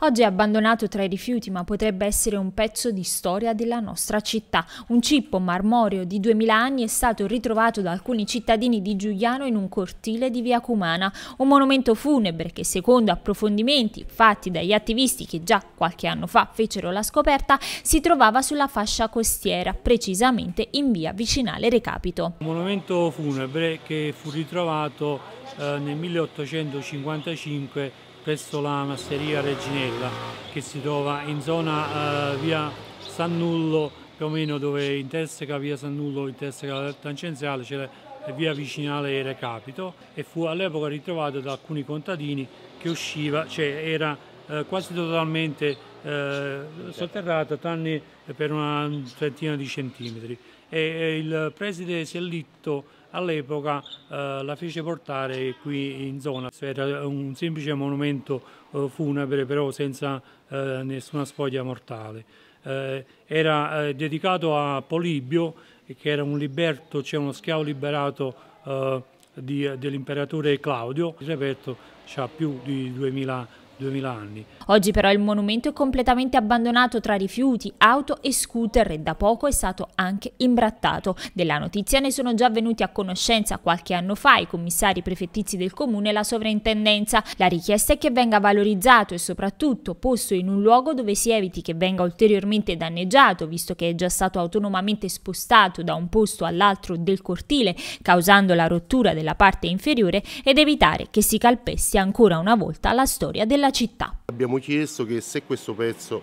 Oggi è abbandonato tra i rifiuti, ma potrebbe essere un pezzo di storia della nostra città. Un cippo marmoreo di 2000 anni è stato ritrovato da alcuni cittadini di Giuliano in un cortile di Via Cumana, un monumento funebre che secondo approfondimenti fatti dagli attivisti che già qualche anno fa fecero la scoperta, si trovava sulla fascia costiera, precisamente in via vicinale Recapito. Un monumento funebre che fu ritrovato eh, nel 1855 presso la masseria Reginella che si trova in zona eh, via San Nullo, più o meno dove interseca via San Nullo, interseca la tangenziale, c'è via vicinale Recapito e fu all'epoca ritrovato da alcuni contadini che usciva, cioè era eh, quasi totalmente eh, sotterrata tranne per una trentina di centimetri e, e il preside Sellitto all'epoca eh, la fece portare qui in zona, era un semplice monumento eh, funebre però senza eh, nessuna spoglia mortale. Eh, era dedicato a Polibio che era un liberto, cioè uno schiavo liberato dell'imperatore Claudio. Il reperto ha più di 2000 2000 anni. Oggi però il monumento è completamente abbandonato tra rifiuti, auto e scooter e da poco è stato anche imbrattato. Della notizia ne sono già venuti a conoscenza qualche anno fa i commissari prefettizi del comune e la sovrintendenza. La richiesta è che venga valorizzato e soprattutto posto in un luogo dove si eviti che venga ulteriormente danneggiato, visto che è già stato autonomamente spostato da un posto all'altro del cortile, causando la rottura della parte inferiore ed evitare che si calpesti ancora una volta la storia della della città. Abbiamo chiesto che se questo pezzo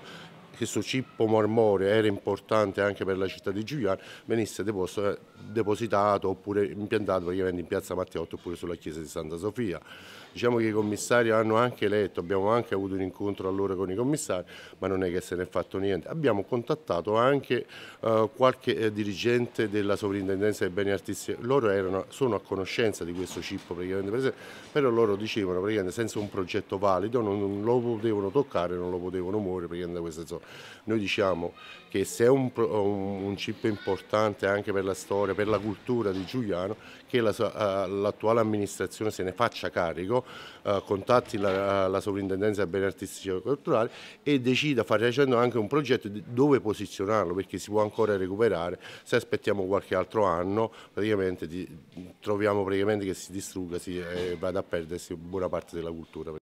questo cippo marmoreo era importante anche per la città di Giuliano, venisse depositato oppure impiantato praticamente in piazza Matteotti oppure sulla chiesa di Santa Sofia. Diciamo che i commissari hanno anche letto, abbiamo anche avuto un incontro allora con i commissari, ma non è che se ne è fatto niente. Abbiamo contattato anche eh, qualche eh, dirigente della sovrintendenza dei beni artistici, loro erano, sono a conoscenza di questo cippo praticamente presente, però loro dicevano praticamente senza un progetto valido non, non lo potevano toccare, non lo potevano muovere praticamente da questa zona. Noi diciamo che se è un, un, un chip importante anche per la storia, per la cultura di Giuliano, che eh, l'attuale la, uh, amministrazione se ne faccia carico, uh, contatti la, la sovrintendenza beni artistici e culturali e decida, fare facendo anche un progetto dove posizionarlo, perché si può ancora recuperare. Se aspettiamo qualche altro anno, praticamente di, troviamo praticamente che si distrugga si, e eh, vada a perdersi buona parte della cultura.